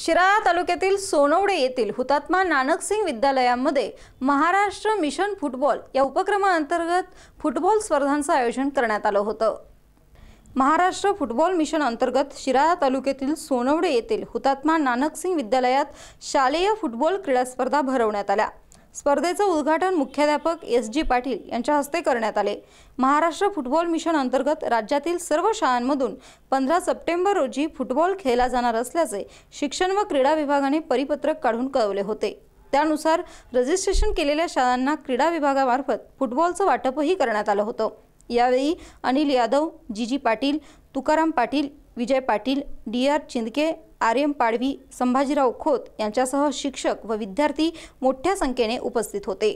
शिराळा तालुक्यातील सोनवडे येथील हुतात्मा नानकसिंग विद्यालयामध्ये महाराष्ट्र मिशन फुटबॉल या उपक्रमाअंतर्गत फुटबॉल स्पर्धांचं आयोजन करण्यात आलं होतं महाराष्ट्र फुटबॉल मिशन अंतर्गत शिराळा तालुक्यातील सोनवडे येथील हुतात्मा नानकसिंग विद्यालयात शालेय फुटबॉल क्रीडा स्पर्धा भरवण्यात आल्या स्पर्धेचं उद्घाटन मुख्याध्यापक एस जी पाटील यांच्या हस्ते करण्यात आले महाराष्ट्र फुटबॉल मिशन अंतर्गत राज्यातील सर्व शाळांमधून पंधरा सप्टेंबर रोजी फुटबॉल खेळला जाणार असल्याचे शिक्षण व क्रीडा विभागाने परिपत्रक काढून कळवले होते त्यानुसार रजिस्ट्रेशन केलेल्या शाळांना क्रीडा विभागामार्फत फुटबॉलचं वाटपही करण्यात आलं होतं यावेळी Anil Yadav ji G Patil Tukaram Patil Vijay Patil D R Chindke R M Padvi Sambhajirao Khot यांच्यासह शिक्षक व विद्यार्थी मोठ्या संख्येने उपस्थित होते